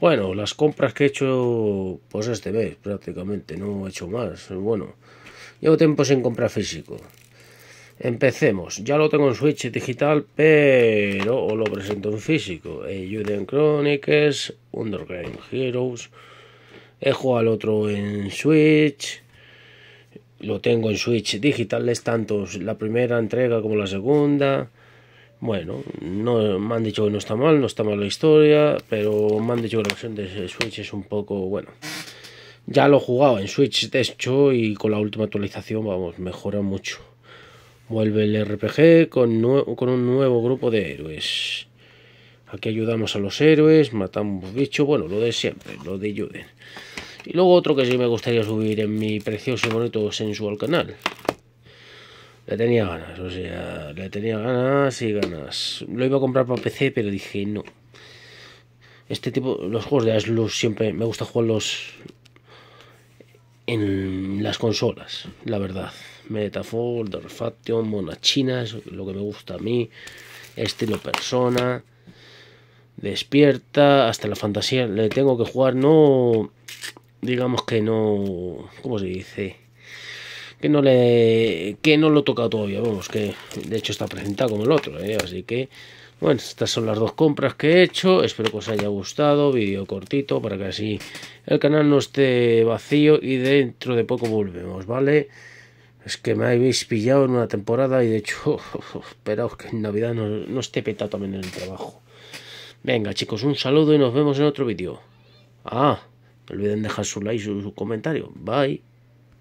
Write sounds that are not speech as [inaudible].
Bueno, las compras que he hecho pues este mes prácticamente, no he hecho más. Bueno, llevo tiempo sin comprar físico. Empecemos. Ya lo tengo en Switch digital, pero os lo presento en físico. Juden Chronicles, Underground Heroes. He jugado al otro en Switch. Lo tengo en Switch digital, es tanto la primera entrega como la segunda. Bueno, no, me han dicho que no está mal, no está mal la historia, pero me han dicho que la versión de Switch es un poco, bueno, ya lo he jugado en Switch, de hecho, y con la última actualización, vamos, mejora mucho. Vuelve el RPG con, con un nuevo grupo de héroes. Aquí ayudamos a los héroes, matamos bichos, bueno, lo de siempre, lo de Juden. Y luego otro que sí me gustaría subir en mi precioso y bonito sensual canal, le tenía ganas, o sea, le tenía ganas y ganas. Lo iba a comprar para PC, pero dije no. Este tipo, los juegos de Aslus siempre me gusta jugarlos en las consolas, la verdad. Metafor, Dorfaction, Monachinas, lo que me gusta a mí, estilo persona, despierta, hasta la fantasía. Le tengo que jugar, no, digamos que no, ¿cómo se dice? que no le que no lo toca todavía vamos que de hecho está presentado como el otro ¿eh? así que bueno estas son las dos compras que he hecho espero que os haya gustado vídeo cortito para que así el canal no esté vacío y dentro de poco volvemos vale es que me habéis pillado en una temporada y de hecho [laughs] esperaos que en navidad no, esté petado también en el trabajo venga chicos un saludo y nos vemos en otro vídeo ah no olviden dejar su like y su comentario bye